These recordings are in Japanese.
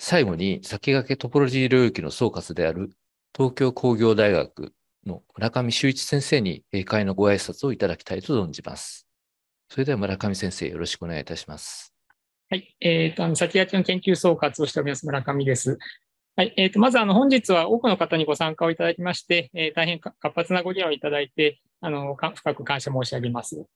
最後に先駆けトポロジー領域の総括である東京工業大学の村上修一先生に閉会のご挨拶をいただきたいと存じます。それでは村上先生、よろしくお願いいたします。はい、えっ、ー、と、あの、先駆けの研究総括をしております村上です。はい、えっ、ー、と、まず、あの、本日は多くの方にご参加をいただきまして、えー、大変活発なご議論をいただいて、あの、深く感謝申し上げます。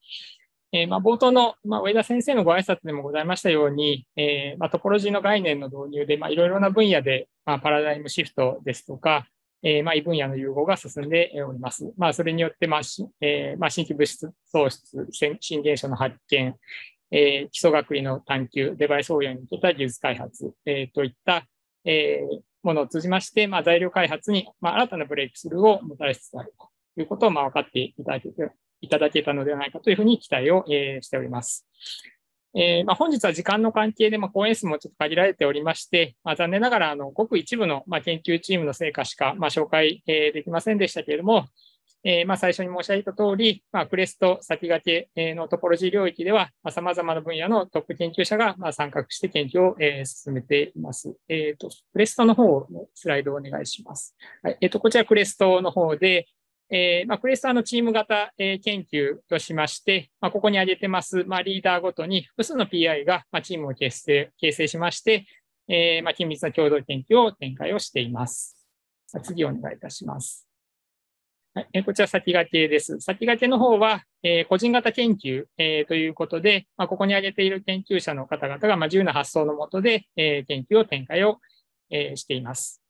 えー、まあ、冒頭の、まあ、上田先生のご挨拶でもございましたように、えー、まあ、トポロジーの概念の導入で、まあ、いろいろな分野で、まパラダイムシフトですとか、えー、ま異分野の融合が進んでおります。まそれによって、まえま新規物質創出、新現象の発見、え基礎学位の探求、デバイス応用に向けた技術開発、えといった、えものを通じまして、ま材料開発に、ま新たなブレイクスルーをもたらしつつあるということを、ま分かっていただけいただけたのではないかというふうに期待を、えしております。えー、まあ、本日は時間の関係で、まあ、講演数もちょっと限られておりまして、まあ、残念ながらあのごく一部の、ま研究チームの成果しか、ま紹介、えー、できませんでしたけれども、えー、ま最初に申し上げたとおり、まクレスト先駆けのトポロジー領域では、さまざ、まな分野のトップ研究者が、ま参画して研究を、え進めています。えーと、クレストの方のスライドをお願いします。はいえーとこちらクレストの方で、えー、まあ、クレスターのチーム型、えー、研究としまして、まあ、ここに挙げてます、まあ、リーダーごとに複数の PI が、まチームを結成形成しまして、えー、ま緊密な共同研究を展開をしています。次お願いいたします。はい、えこちら先駆けです。先駆けの方は、え個人型研究、えということで、まここに挙げている研究者の方々が、ま自由な発想のもとで、え研究を展開を、えしています。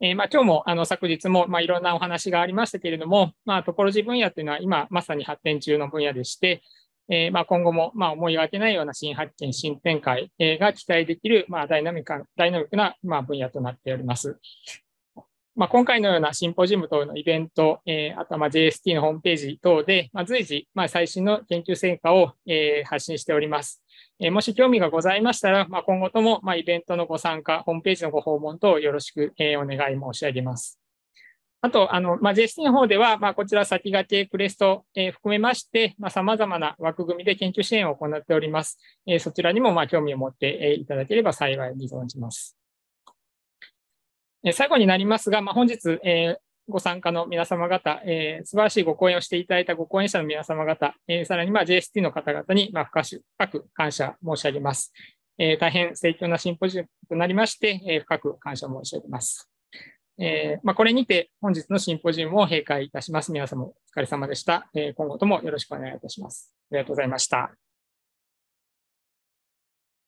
えー、まあ、今日もあの昨日もまあいろんなお話がありましたけれども、まあ、トポロジー分野というのは今まさに発展中の分野でして、えー、まあ、今後もまあ思いがけないような新発見、新展開が期待できるまあダイナミックダイナミックなまあ分野となっております。まあ、今回のようなシンポジウム等のイベント、えー、あとは JST のホームページ等で、まあ、随時、ま最新の研究成果を、えー、発信しております。えー、もし興味がございましたら、まあ、今後とも、まイベントのご参加、ホームページのご訪問等よろしく、えお願い申し上げます。あと、あの、まあ、JST の方では、まあ、こちら先駆け、クレスト、えー、含めまして、まあ、様々な枠組みで研究支援を行っております。えー、そちらにも、まあ、興味を持って、えー、いただければ幸いに存じます。え最後になりますが、まあ、本日、えー、ご参加の皆様方、えー、素晴らしいご講演をしていただいたご講演者の皆様方、えー、さらに JST の方々にま深く感謝申し上げます。えー、大変盛況なシンポジウムとなりまして、え深く感謝申し上げます。えまあ、これにて本日のシンポジウムを閉会いたします。皆様お疲れ様でした、え今後ともよろしくお願いいたします。ありがとうございました。